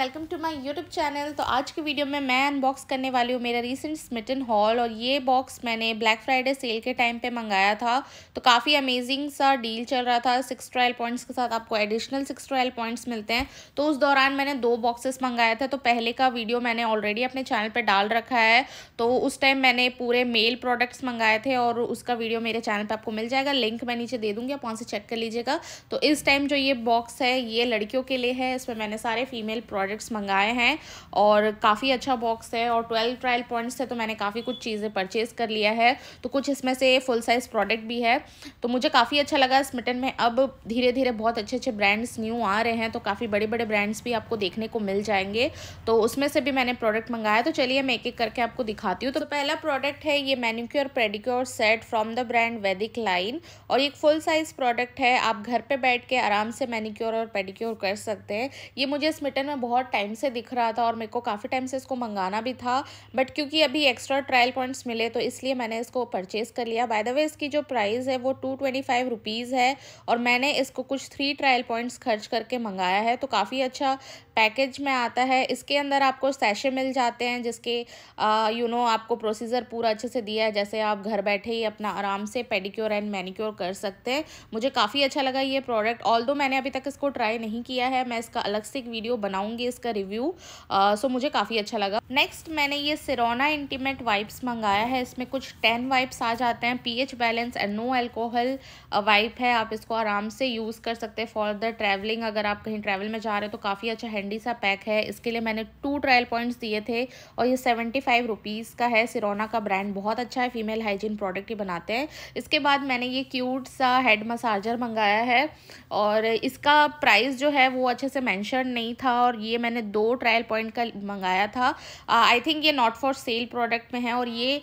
welcome to my YouTube channel तो आज की वीडियो में मैं अनबॉक्स करने वाली हूँ मेरा रिसेंट स्मिटन हॉल और ये बॉक्स मैंने ब्लैक फ्राइडे सेल के टाइम पे मंगाया था तो काफ़ी अमेजिंग सा डील चल रहा था सिक्स ट्रायल पॉइंट्स के साथ आपको एडिशनल सिक्स ट्रायल पॉइंट्स मिलते हैं तो उस दौरान मैंने दो बॉक्सेस मंगाया था तो पहले का वीडियो मैंने ऑलरेडी अपने चैनल पर डाल रखा है तो उस टाइम मैंने पूरे मेल प्रोडक्ट्स मंगाए थे और उसका वीडियो मेरे चैनल पर आपको मिल जाएगा लिंक मैं नीचे दे दूँगी आप वहाँ से चेक कर लीजिएगा तो इस टाइम जो ये बॉक्स है ये लड़कियों के लिए है इसमें मैंने सारे फीमेल प्रोडक्ट प्रोडक्ट्स मंगाए हैं और काफ़ी अच्छा बॉक्स है और ट्वेल्व ट्रायल पॉइंट्स से तो मैंने काफ़ी कुछ चीज़ें परचेज़ कर लिया है तो कुछ इसमें से फुल साइज़ प्रोडक्ट भी है तो मुझे काफ़ी अच्छा लगा स्मिटन में अब धीरे धीरे बहुत अच्छे अच्छे ब्रांड्स न्यू आ रहे हैं तो काफ़ी बड़े बड़े ब्रांड्स भी आपको देखने को मिल जाएंगे तो उसमें से भी मैंने प्रोडक्ट मंगाया तो चलिए मैं एक एक करके आपको दिखाती हूँ तो पहला प्रोडक्ट है ये manicure pedicure set from the brand Vedic line और एक फुल साइज़ प्रोडक्ट है आप घर पर बैठ के आराम से मैनिक्योर और पेडिक्योर कर सकते हैं ये मुझे स्मिटन में बहुत बहुत टाइम से दिख रहा था और मेरे को काफ़ी टाइम से इसको मंगाना भी था बट क्योंकि अभी एक्स्ट्रा ट्रायल पॉइंट्स मिले तो इसलिए मैंने इसको परचेज़ कर लिया बाय द वे इसकी जो प्राइस है वो टू ट्वेंटी फाइव रुपीज़ है और मैंने इसको कुछ थ्री ट्रायल पॉइंट्स खर्च करके मंगाया है तो काफ़ी अच्छा पैकेज में आता है इसके अंदर आपको सैशे मिल जाते हैं जिसके यू नो आपको प्रोसीजर पूरा अच्छे से दिया है जैसे आप घर बैठे ही अपना आराम से पेडिक्योर एंड मैनिक्योर कर सकते हैं मुझे काफ़ी अच्छा लगा ये प्रोडक्ट ऑल मैंने अभी तक इसको ट्राई नहीं किया है मैं इसका अलग से एक वीडियो बनाऊँगी इसका रिव्यू सो मुझे काफ़ी अच्छा लगा नेक्स्ट मैंने ये सिरोना इंटीमेट वाइप्स मंगाया है इसमें कुछ टेन वाइप्स आ जाते हैं pH balance and no alcohol wipe है आप इसको आराम से यूज़ कर सकते हैं फॉर द ट्रैवलिंग अगर आप कहीं ट्रैवल में जा रहे हो तो काफ़ी अच्छा हैंडी सा पैक है इसके लिए मैंने टू ट्रायल पॉइंट्स दिए थे और ये सेवेंटी फाइव रुपीज़ का है सिरोना का ब्रांड बहुत अच्छा है फीमेल हाइजीन प्रोडक्ट ही बनाते हैं इसके बाद मैंने ये क्यूट सा हेड मसाजर मंगाया है और इसका प्राइस जो है वो अच्छे से मैंशन नहीं था और ये मैंने दो ट्रायल पॉइंट का मंगाया था आई थिंक ये नॉट फॉर सेल प्रोडक्ट में है और ये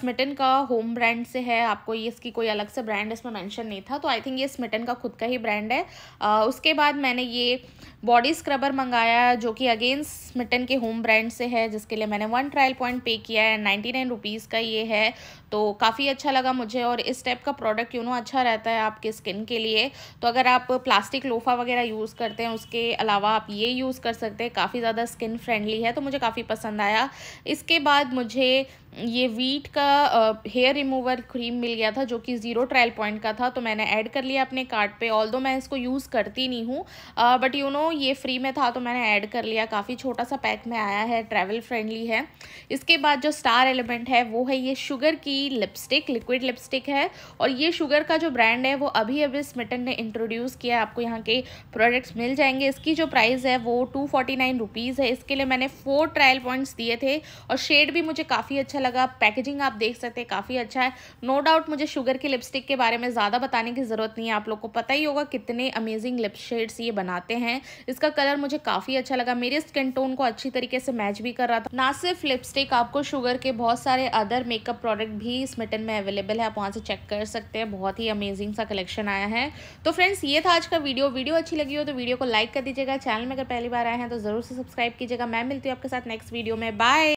स्मिटन का होम ब्रांड से है आपको ये इसकी कोई अलग से ब्रांड इसमें मेंशन नहीं था तो आई थिंक ये स्मिटन का खुद का ही ब्रांड है आ, उसके बाद मैंने ये बॉडी स्क्रबर मंगाया जो कि अगेन स्मिटन के होम ब्रांड से है जिसके लिए मैंने वन ट्रायल पॉइंट पे किया है नाइन्टी नाइन रुपीज़ का ये है तो काफ़ी अच्छा लगा मुझे और इस टाइप का प्रोडक्ट यू नो अच्छा रहता है आपके स्किन के लिए तो अगर आप प्लास्टिक लोफा वगैरह यूज़ करते हैं उसके अलावा आप ये यूज़ कर सकते हैं काफ़ी ज़्यादा स्किन फ्रेंडली है तो मुझे काफ़ी पसंद आया इसके बाद मुझे ये वीट का हेयर रिमूवर क्रीम मिल गया था जो कि ज़ीरो ट्रायल पॉइंट का था तो मैंने ऐड कर लिया अपने कार्ट पे ऑल मैं इसको यूज़ करती नहीं हूँ बट यू नो ये फ्री में था तो मैंने ऐड कर लिया काफ़ी छोटा सा पैक में आया है ट्रैवल फ्रेंडली है इसके बाद जो स्टार एलिमेंट है वो है ये शुगर की लिपस्टिक लिक्विड लिपस्टिक है और ये शुगर का जो ब्रांड है वो अभी अभी स्मिटन ने इंट्रोड्यूस किया आपको यहाँ के प्रोडक्ट्स मिल जाएंगे इसकी जो प्राइस है वो टू फोर्टी नाइन रुपीज़ है इसके लिए मैंने फोर ट्रायल पॉइंट्स दिए थे और शेड भी मुझे काफ़ी अच्छा लगा पैकेजिंग आप देख सकते हैं काफ़ी अच्छा है नो no डाउट मुझे शुगर की लिपस्टिक के बारे में ज़्यादा बताने की ज़रूरत नहीं है आप लोग को पता ही होगा कितने अमेजिंग लिप शेड्स ये बनाते हैं इसका कलर मुझे काफ़ी अच्छा लगा मेरे स्किन टोन को अच्छी तरीके से मैच भी कर रहा था ना सिर्फ लिपस्टिक आपको शुगर के बहुत सारे अदर मेकअप प्रोडक्ट भी इस मिटन में अवेलेबल है आप वहाँ से चेक कर सकते हैं बहुत ही अमेजिंग सा कलेक्शन आया है तो फ्रेंड्स ये था आज का वीडियो वीडियो अच्छी लगी हो तो वीडियो को लाइक कर दीजिएगा चैनल में अगर पहली बार आए हैं तो ज़रूर से सब्सक्राइब कीजिएगा मैं मिलती हूँ आपके साथ नेक्स्ट वीडियो में बाय